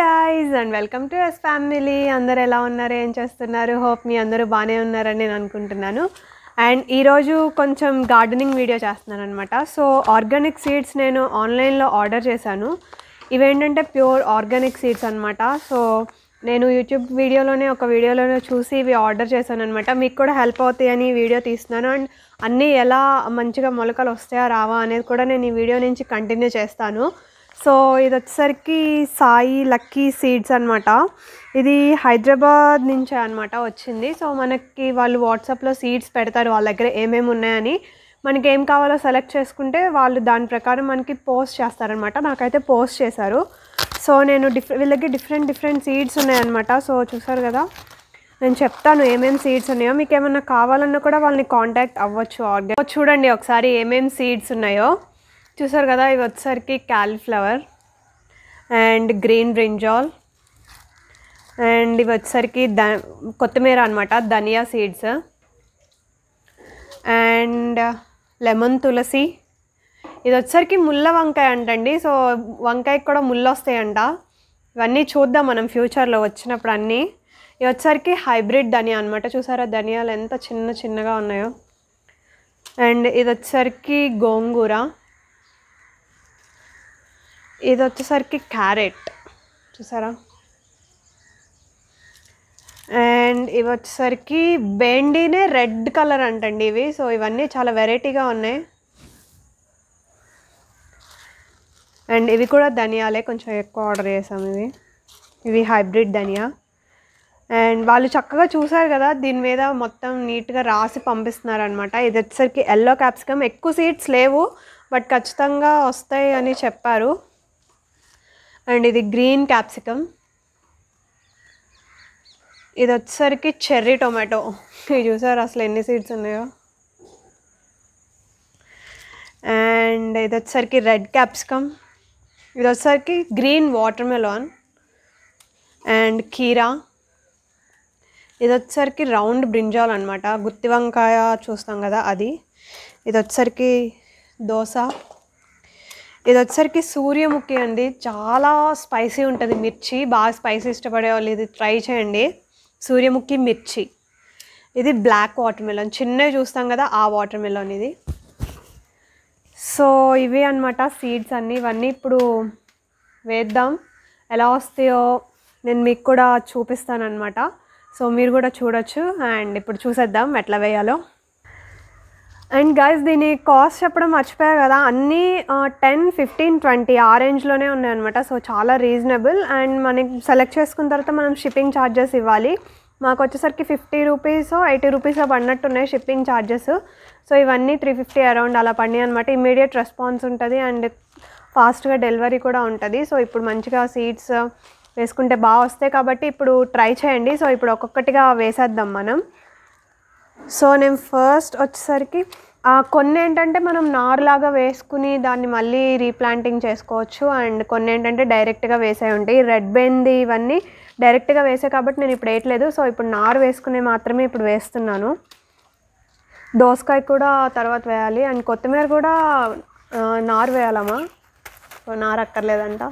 guys and welcome to S family అందరు ఎలా ఉన్నారు ఏం చేస్తున్నారు హోప్ మీ అందరూ బాగానే ఉన్నారని నేను అనుకుంటున్నాను అండ్ ఈరోజు కొంచెం గార్డెనింగ్ వీడియో చేస్తున్నాను అనమాట సో ఆర్గానిక్ సీడ్స్ నేను ఆన్లైన్లో ఆర్డర్ చేశాను ఇవేంటంటే ప్యూర్ ఆర్గానిక్ సీడ్స్ అనమాట సో నేను యూట్యూబ్ వీడియోలోనే ఒక వీడియోలోనే చూసి ఇవి ఆర్డర్ చేశాను అనమాట మీకు కూడా హెల్ప్ అవుతాయని వీడియో తీస్తున్నాను అండ్ అన్నీ ఎలా మంచిగా మొలకలు వస్తాయా రావా అనేది కూడా నేను ఈ వీడియో నుంచి కంటిన్యూ చేస్తాను సో ఇది వచ్చేసరికి సాయి లక్కీ సీడ్స్ అనమాట ఇది హైదరాబాద్ నుంచే అనమాట వచ్చింది సో మనకి వాళ్ళు వాట్సాప్లో సీడ్స్ పెడతారు వాళ్ళ దగ్గర ఏమేమి ఉన్నాయని మనకి ఏం కావాలో సెలెక్ట్ చేసుకుంటే వాళ్ళు దాని ప్రకారం మనకి పోస్ట్ చేస్తారనమాట నాకైతే పోస్ట్ చేశారు సో నేను డిఫరెంట్ వీళ్ళకి డిఫరెంట్ డిఫరెంట్ సీడ్స్ ఉన్నాయన్నమాట సో చూసారు కదా నేను చెప్తాను ఏమేమి సీడ్స్ ఉన్నాయో మీకు ఏమన్నా కావాలన్నా కూడా వాళ్ళని కాంటాక్ట్ అవ్వచ్చు ఆర్గా చూడండి ఒకసారి ఏమేమి సీడ్స్ ఉన్నాయో చూసారు కదా ఇవి వచ్చేసరికి cauliflower and green brinjal and ఇవి వచ్చేసరికి ద కొత్తిమీర అనమాట ధనియా సీడ్స్ అండ్ లెమన్ తులసి ఇది వచ్చేసరికి ముళ్ళ వంకాయ అంటండి సో వంకాయకి కూడా ముళ్ళు వస్తాయంట ఇవన్నీ చూద్దాం మనం ఫ్యూచర్లో వచ్చినప్పుడు అన్నీ ఇవి వచ్చేసరికి హైబ్రిడ్ ధనియా అనమాట చూసారా ధనియాలు ఎంత చిన్న చిన్నగా ఉన్నాయో అండ్ ఇది వచ్చేసరికి గోంగూర ఇది వచ్చేసరికి క్యారెట్ చూసారా అండ్ ఇవి వచ్చేసరికి బెండీనే రెడ్ కలర్ అంటండి ఇవి సో ఇవన్నీ చాలా వెరైటీగా ఉన్నాయి అండ్ ఇవి కూడా ధనియాలే కొంచెం ఎక్కువ ఆర్డర్ చేసాం ఇవి ఇవి హైబ్రిడ్ ధనియా అండ్ వాళ్ళు చక్కగా చూసారు కదా దీని మీద మొత్తం నీట్గా రాసి పంపిస్తున్నారు అనమాట ఇది వచ్చేసరికి ఎల్లో క్యాప్సికమ్ ఎక్కువ సీడ్స్ లేవు బట్ ఖచ్చితంగా వస్తాయి అని చెప్పారు అండ్ ఇది గ్రీన్ క్యాప్సికమ్ ఇది వచ్చేసరికి చెర్రీ టొమాటో ఇది చూసారు అసలు ఎన్ని సీడ్స్ ఉన్నాయో అండ్ ఇది వచ్చేసరికి రెడ్ క్యాప్సికమ్ ఇది వచ్చేసరికి గ్రీన్ వాటర్ మెలాన్ అండ్ కీరా ఇది వచ్చేసరికి రౌండ్ బ్రింజాల్ అనమాట గుత్తి వంకాయ చూస్తాం కదా అది ఇది వచ్చేసరికి దోశ ఇది వచ్చేసరికి సూర్యముఖి అండి చాలా స్పైసీ ఉంటుంది మిర్చి బాగా స్పైసీ ఇష్టపడే వాళ్ళు ఇది ట్రై చేయండి సూర్యముఖి మిర్చి ఇది బ్లాక్ వాటర్ మిలన్ చిన్నవి చూస్తాం కదా ఆ వాటర్ మిలన్ ఇది సో ఇవి అనమాట సీడ్స్ అన్నీ ఇవన్నీ ఇప్పుడు వేద్దాం ఎలా వస్తాయో నేను మీకు కూడా చూపిస్తాను అనమాట సో మీరు కూడా చూడొచ్చు అండ్ ఇప్పుడు చూసేద్దాం ఎట్లా వేయాలో అండ్ గైస్ దీని కాస్ట్ చెప్పడం మర్చిపోయా కదా అన్నీ టెన్ ఫిఫ్టీన్ ట్వంటీ ఆ రేంజ్లోనే ఉన్నాయన్నమాట సో చాలా రీజనబుల్ అండ్ మనకి సెలెక్ట్ చేసుకున్న తర్వాత మనం షిప్పింగ్ ఛార్జెస్ ఇవ్వాలి మాకు వచ్చేసరికి ఫిఫ్టీ రూపీస్ ఎయిటీ రూపీస్ పడినట్టు ఉన్నాయి షిప్పింగ్ ఛార్జెస్ సో ఇవన్నీ త్రీ ఫిఫ్టీ అరౌండ్ అలా పడినాయి అనమాట ఇమీడియట్ రెస్పాన్స్ ఉంటుంది అండ్ ఫాస్ట్గా డెలివరీ కూడా ఉంటుంది సో ఇప్పుడు మంచిగా సీడ్స్ వేసుకుంటే బాగా వస్తాయి కాబట్టి ఇప్పుడు ట్రై చేయండి సో ఇప్పుడు ఒక్కొక్కటిగా వేసేద్దాం మనం సో నేను ఫస్ట్ వచ్చేసరికి కొన్ని ఏంటంటే మనం నార్లాగా వేసుకుని దాన్ని మళ్ళీ రీప్లాంటింగ్ చేసుకోవచ్చు అండ్ కొన్ని ఏంటంటే డైరెక్ట్గా వేసే ఉంటాయి రెడ్ బెంది ఇవన్నీ డైరెక్ట్గా వేసే కాబట్టి నేను ఇప్పుడు వేయట్లేదు సో ఇప్పుడు నారు వేసుకునే మాత్రమే ఇప్పుడు వేస్తున్నాను దోసకాయ కూడా తర్వాత వేయాలి అండ్ కొత్తిమీర కూడా నారు వేయాలమ్మా సో నారు అక్కర్లేదంట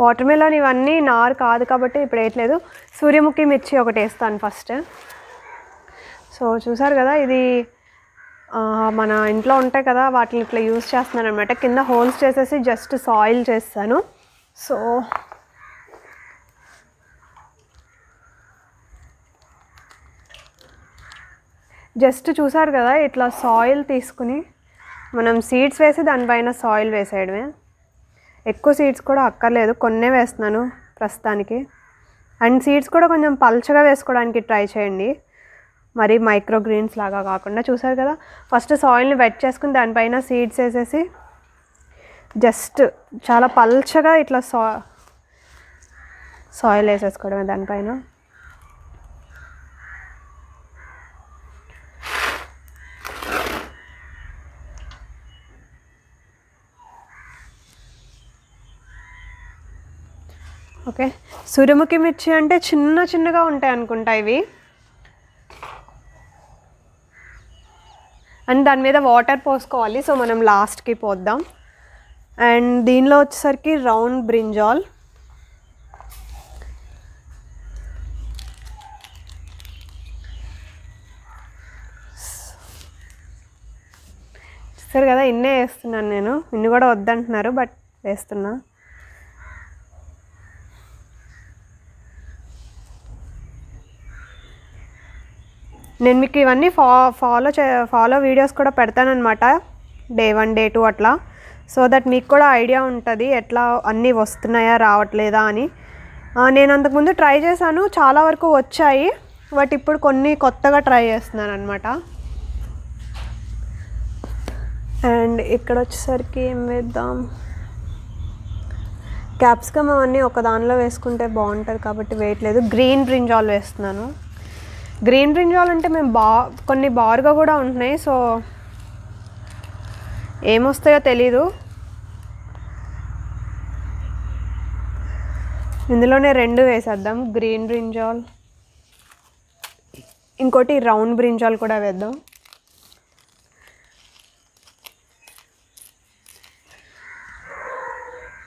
వాటర్ మెలాన్ ఇవన్నీ నారు కాదు కాబట్టి ఇప్పుడు వేయట్లేదు సూర్యముఖి మిర్చి ఒకటి వేస్తాను ఫస్ట్ సో చూసారు కదా ఇది మన ఇంట్లో ఉంటాయి కదా వాటిని ఇట్లా యూజ్ చేస్తున్నాను అనమాట కింద హోల్స్ చేసేసి జస్ట్ సాయిల్ చేస్తాను సో జస్ట్ చూసారు కదా ఇట్లా సాయిల్ తీసుకుని మనం సీడ్స్ వేసి దానిపైన సాయిల్ వేసేయడమే ఎక్కువ సీడ్స్ కూడా అక్కర్లేదు కొన్నే వేస్తున్నాను ప్రస్తుతానికి అండ్ సీడ్స్ కూడా కొంచెం పల్చగా వేసుకోవడానికి ట్రై చేయండి మరి మైక్రో గ్రీన్స్ లాగా కాకుండా చూసారు కదా ఫస్ట్ సాయిల్ని వెట్ చేసుకుని దానిపైన సీడ్స్ వేసేసి జస్ట్ చాలా పల్చగా ఇట్లా సా సాయిల్ వేసేసుకోవడమే దానిపైన సూర్యముఖి మిర్చి అంటే చిన్న చిన్నగా ఉంటాయి అనుకుంటా ఇవి అండ్ దాని మీద వాటర్ పోసుకోవాలి సో మనం లాస్ట్కి పోద్దాం అండ్ దీనిలో వచ్చేసరికి రౌండ్ బ్రింజాల్ సరే కదా ఇన్నే వేస్తున్నాను నేను ఇన్ని కూడా వద్దంటున్నారు బట్ వేస్తున్నా నేను మీకు ఇవన్నీ ఫా ఫాలో చే ఫాలో వీడియోస్ కూడా పెడతానమాట డే వన్ డే టూ అట్లా సో దట్ మీకు కూడా ఐడియా ఉంటుంది ఎట్లా అన్నీ వస్తున్నాయా రావట్లేదా అని నేను అంతకుముందు ట్రై చేశాను చాలా వరకు వచ్చాయి బట్ ఇప్పుడు కొన్ని కొత్తగా ట్రై చేస్తున్నాను అనమాట అండ్ ఇక్కడ వచ్చేసరికి ఏం వేద్దాం క్యాప్సికమ్ అవన్నీ ఒక దానిలో వేసుకుంటే బాగుంటుంది కాబట్టి వేయట్లేదు గ్రీన్ బ్రింజాల్ వేస్తున్నాను గ్రీన్ బ్రింజాల్ అంటే మేము బా కొన్ని బారుగా కూడా ఉంటున్నాయి సో ఏమొస్తాయో తెలీదు ఇందులోనే రెండు వేసేద్దాం గ్రీన్ బ్రింజాల్ ఇంకోటి రౌండ్ బ్రింజాల్ కూడా వేద్దాం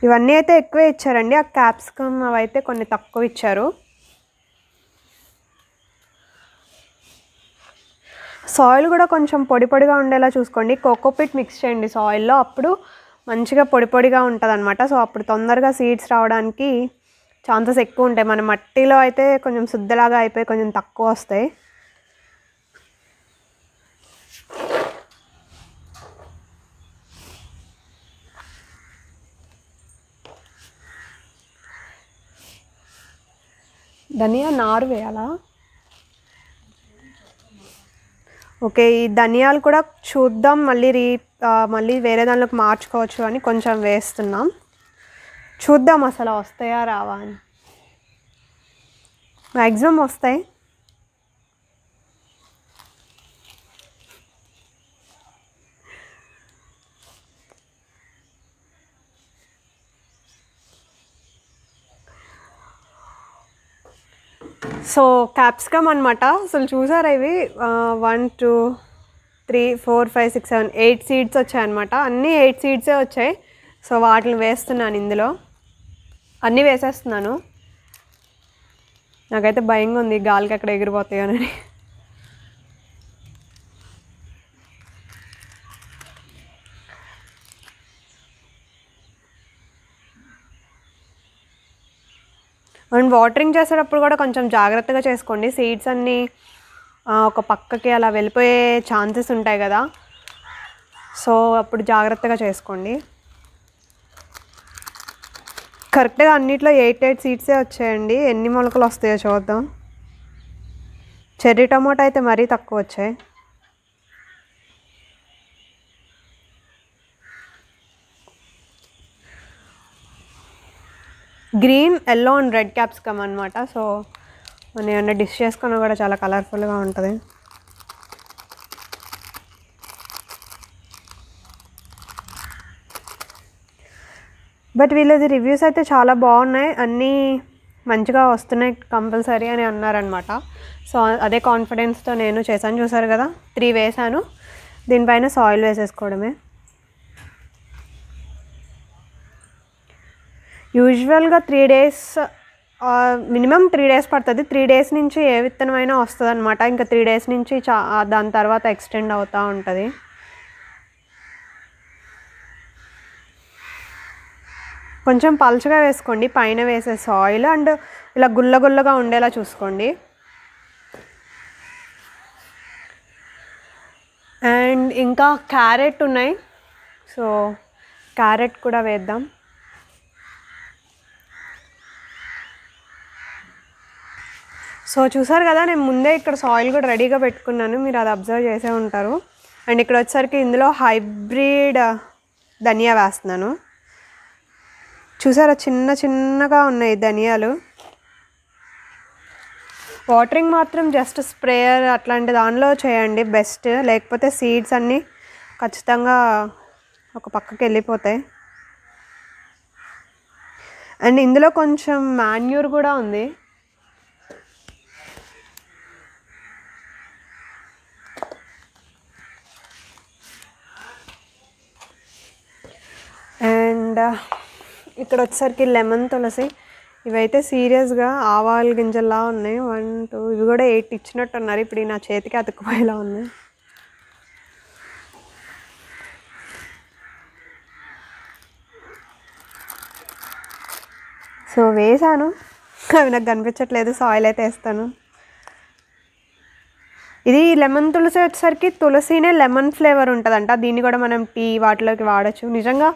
ఇవన్నీ అయితే ఎక్కువే ఇచ్చారండి ఆ క్యాప్సికమ్ అవైతే కొన్ని తక్కువ ఇచ్చారు సాయిల్ కూడా కొంచెం పొడి పొడిగా ఉండేలా చూసుకోండి కోకోపిట్ మిక్స్ చేయండి సాయిల్లో అప్పుడు మంచిగా పొడి పొడిగా ఉంటుంది అనమాట సో అప్పుడు తొందరగా సీడ్స్ రావడానికి ఛాన్సెస్ ఎక్కువ ఉంటాయి మన మట్టిలో అయితే కొంచెం శుద్ధలాగా అయిపోయి కొంచెం తక్కువ వస్తాయి ధనియా నారు వేయాలా ఓకే ఈ ధనియాలు కూడా చూద్దాం మళ్ళీ రీ మళ్ళీ వేరే దానిలోకి మార్చుకోవచ్చు అని కొంచెం వేస్తున్నాం చూద్దాం అసలు వస్తాయా రావా అని మ్యాక్సిమం వస్తాయి సో క్యాప్సికమ్ అనమాట అసలు చూసారా ఇవి one two three four five six seven eight seeds వచ్చాయన్నమాట అన్నీ ఎయిట్ సీడ్సే వచ్చాయి సో వాటిని వేస్తున్నాను ఇందులో అన్నీ వేసేస్తున్నాను నాకైతే భయంగా ఉంది గాలికి అక్కడ ఎగిరిపోతాయోనని వాటరింగ్ చేసేటప్పుడు కూడా కొంచెం జాగ్రత్తగా చేసుకోండి సీడ్స్ అన్నీ ఒక పక్కకి అలా వెళ్ళిపోయే ఛాన్సెస్ ఉంటాయి కదా సో అప్పుడు జాగ్రత్తగా చేసుకోండి కరెక్ట్గా అన్నిట్లో ఎయిట్ ఎయిట్ సీడ్సే వచ్చాయండి ఎన్ని మొలకలు వస్తాయో చూద్దాం చెర్రీ టమాటా అయితే మరీ తక్కువ వచ్చాయి green yellow and red come అనమాట సో మనం ఏమైనా డిష్ చేసుకున్నా కూడా చాలా కలర్ఫుల్గా ఉంటుంది బట్ వీళ్ళది రివ్యూస్ అయితే చాలా బాగున్నాయి అన్నీ మంచిగా వస్తున్నాయి కంపల్సరీ అని అన్నారనమాట సో అదే కాన్ఫిడెన్స్తో నేను చేశాను చూసారు కదా త్రీ వేసాను దీనిపైన సాయిల్ వేసేసుకోవడమే యూజువల్గా three days minimum three days పడుతుంది త్రీ డేస్ నుంచి ఏ విత్తనమైనా వస్తుంది అనమాట ఇంకా త్రీ డేస్ నుంచి చా దాని తర్వాత ఎక్స్టెండ్ అవుతూ ఉంటుంది కొంచెం పలుచగా వేసుకోండి పైన వేసే సాయిల్ అండ్ ఇలా గుల్ల గుల్లగా ఉండేలా చూసుకోండి అండ్ ఇంకా క్యారెట్ ఉన్నాయి సో క్యారెట్ కూడా వేద్దాం సో చూసారు కదా నేను ముందే ఇక్కడ సాయిల్ కూడా రెడీగా పెట్టుకున్నాను మీరు అది అబ్జర్వ్ చేసే ఉంటారు అండ్ ఇక్కడ వచ్చేసరికి ఇందులో హైబ్రిడ్ uh, ధనియా వేస్తున్నాను చూసారా చిన్న చిన్నగా ఉన్నాయి ధనియాలు వాటరింగ్ మాత్రం జస్ట్ స్ప్రేయర్ అట్లాంటి దానిలో చేయండి బెస్ట్ లేకపోతే సీడ్స్ అన్నీ ఖచ్చితంగా ఒక పక్కకి వెళ్ళిపోతాయి అండ్ ఇందులో కొంచెం మాన్యూర్ కూడా ఉంది అండ్ ఇక్కడ వచ్చేసరికి లెమన్ తులసి ఇవైతే సీరియస్గా ఆవాల గింజల్లా ఉన్నాయి వన్ టూ ఇవి కూడా ఎయిట్ ఇచ్చినట్టు ఉన్నారు ఇప్పుడు నా చేతికి అతుక్కుపోయేలా ఉన్నాయి సో వేసాను అవి నాకు కనిపించట్లేదు సాయిల్ అయితే వేస్తాను ఇది లెమన్ తులసి వచ్చేసరికి తులసినే లెమన్ ఫ్లేవర్ ఉంటుందంట దీన్ని కూడా మనం టీ వాటిలోకి వాడచ్చు నిజంగా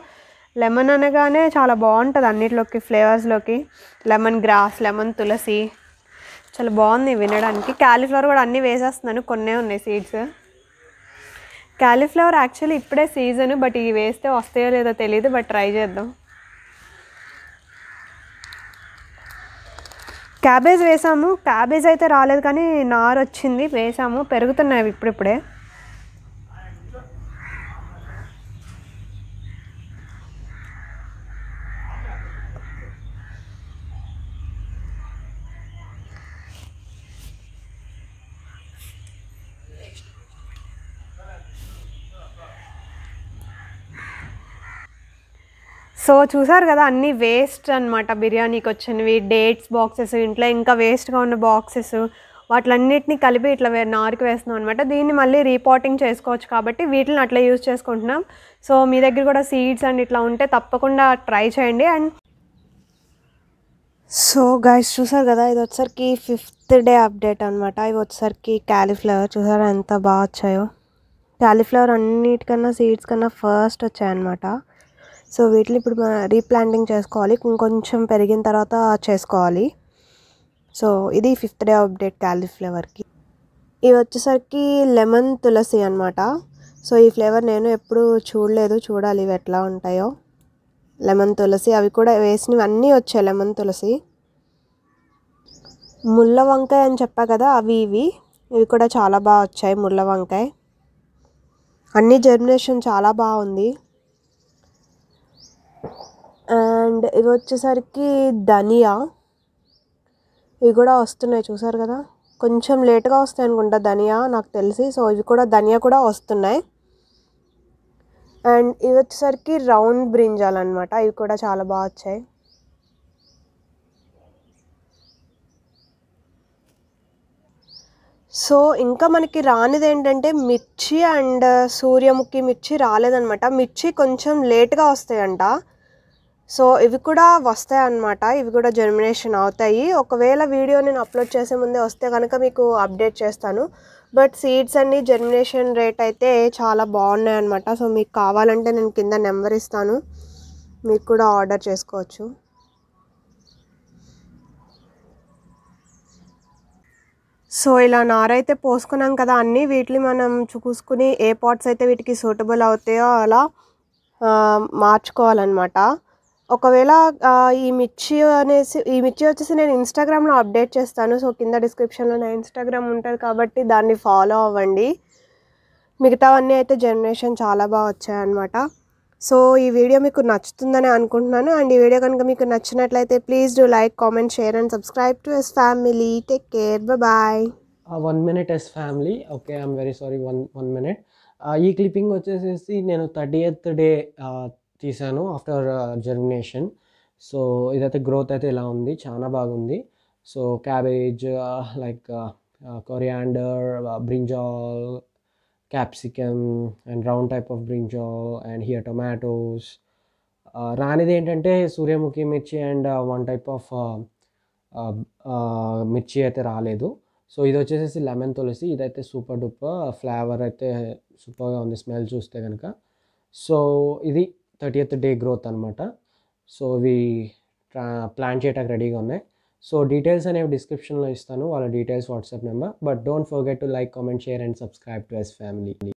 లెమన్ అనగానే చాలా బాగుంటుంది అన్నిటిలోకి ఫ్లేవర్స్లోకి లెమన్ గ్రాస్ లెమన్ తులసి చాలా బాగుంది వినడానికి క్యాలీఫ్లవర్ కూడా అన్నీ వేసేస్తున్నాను కొన్నే ఉన్నాయి సీడ్స్ క్యాలీఫ్లవర్ యాక్చువల్లీ ఇప్పుడే సీజను బట్ ఇవి వేస్తే వస్తాయో లేదో తెలియదు బట్ ట్రై చేద్దాం క్యాబేజ్ వేసాము క్యాబేజ్ అయితే రాలేదు కానీ నారు వచ్చింది వేసాము పెరుగుతున్నాయి ఇప్పుడిప్పుడే సో చూసారు కదా అన్నీ వేస్ట్ అనమాట బిర్యానీకి వచ్చినవి డేట్స్ బాక్సెస్ ఇంట్లో ఇంకా వేస్ట్గా ఉన్న బాక్సెస్ వాటిలన్నిటిని కలిపి ఇట్లా నారికి వేస్తున్నాం అనమాట దీన్ని మళ్ళీ రీపాటింగ్ చేసుకోవచ్చు కాబట్టి వీటిని అట్లా యూజ్ చేసుకుంటున్నాం సో మీ దగ్గర కూడా సీడ్స్ అండ్ ఇట్లా ఉంటే తప్పకుండా ట్రై చేయండి అండ్ సో గైస్ చూసారు కదా ఇది వచ్చేసరికి ఫిఫ్త్ డే అప్డేట్ అనమాట ఇవి వచ్చేసరికి క్యాలీఫ్లవర్ చూసారా ఎంత బాగా వచ్చాయో క్యాలీఫ్లవర్ అన్నిటికన్నా సీడ్స్ కన్నా ఫస్ట్ వచ్చాయన్నమాట సో వీటిని ఇప్పుడు రీప్లాంటింగ్ చేసుకోవాలి ఇంకొంచెం పెరిగిన తర్వాత చేసుకోవాలి సో ఇది ఫిఫ్త్ డే అప్డేట్ క్యాలీఫ్లేవర్కి ఇవి వచ్చేసరికి లెమన్ తులసి అనమాట సో ఈ ఫ్లేవర్ నేను ఎప్పుడు చూడలేదు చూడాలి ఇవి ఎట్లా ఉంటాయో లెమన్ తులసి అవి కూడా వేసినవి అన్నీ వచ్చాయి లెమన్ తులసి ముళ్ళ వంకాయ అని చెప్పా కదా అవి ఇవి ఇవి కూడా చాలా బాగా వచ్చాయి ముళ్ళ వంకాయ అన్ని జర్మినేషన్ చాలా బాగుంది అండ్ ఇవి వచ్చేసరికి ధనియా ఇవి కూడా వస్తున్నాయి చూసారు కదా కొంచెం లేట్గా వస్తాయి అనుకుంటా ధనియా నాకు తెలిసి సో ఇవి కూడా ధనియా కూడా వస్తున్నాయి అండ్ ఇవి వచ్చేసరికి రౌండ్ బ్రింజాలు అనమాట ఇవి కూడా చాలా బాగా వచ్చాయి సో ఇంకా మనకి రానిది ఏంటంటే మిర్చి అండ్ సూర్యముఖి మిర్చి రాలేదనమాట మిర్చి కొంచెం లేట్గా వస్తాయంట సో ఇవి కూడా వస్తాయి అన్నమాట ఇవి కూడా జర్మినేషన్ అవుతాయి ఒకవేళ వీడియో నేను అప్లోడ్ చేసే ముందే వస్తే కనుక మీకు అప్డేట్ చేస్తాను బట్ సీడ్స్ అన్నీ జర్మినేషన్ రేట్ అయితే చాలా బాగున్నాయి అనమాట సో మీకు కావాలంటే నేను కింద నెంబర్ ఇస్తాను మీరు కూడా ఆర్డర్ చేసుకోవచ్చు సో ఇలా నారైతే పోసుకున్నాం కదా అన్నీ వీటిని మనం చూసుకుని ఏ పాట్స్ అయితే వీటికి సూటబుల్ అవుతాయో అలా మార్చుకోవాలన్నమాట ఒకవేళ ఈ మిర్చి అనేసి ఈ మిర్చి వచ్చేసి నేను ఇన్స్టాగ్రామ్లో అప్డేట్ చేస్తాను సో కింద డిస్క్రిప్షన్లో నా ఇన్స్టాగ్రామ్ ఉంటుంది కాబట్టి దాన్ని ఫాలో అవ్వండి మిగతావన్నీ అయితే జనరేషన్ చాలా బాగా వచ్చాయన్నమాట సో ఈ వీడియో మీకు నచ్చుతుందని అనుకుంటున్నాను అండ్ ఈ వీడియో కనుక మీకు నచ్చినట్లయితే please do like comment share and subscribe to S family take care bye one minute S family okay I'm very sorry one one minute ఈ క్లిప్పింగ్ వచ్చేసేసి నేను థర్టీ ఎయిత్ డే తీసాను ఆఫ్టర్ జర్మినేషన్ సో ఇదైతే growth అయితే ఇలా ఉంది చాలా బాగుంది so cabbage like coriander brinjal capsicum and round type of brinjal and here tomatoes రానిది ఏంటంటే సూర్యముఖి మిర్చి అండ్ వన్ టైప్ ఆఫ్ మిర్చి అయితే రాలేదు సో ఇది వచ్చేసి లెమన్ తులసి ఇదైతే సూపర్ డూప్ ఫ్లేవర్ అయితే సూపర్గా ఉంది స్మెల్ చూస్తే కనుక సో ఇది థర్టీ డే గ్రోత్ అనమాట సో ఇవి ప్లాన్ uh, చేయటానికి రెడీగా ఉన్నాయి సో డీటెయిల్స్ అనేవి డిస్క్రిప్షన్లో ఇస్తాను వాళ్ళ details WhatsApp number but don't forget to like comment share and subscribe to S family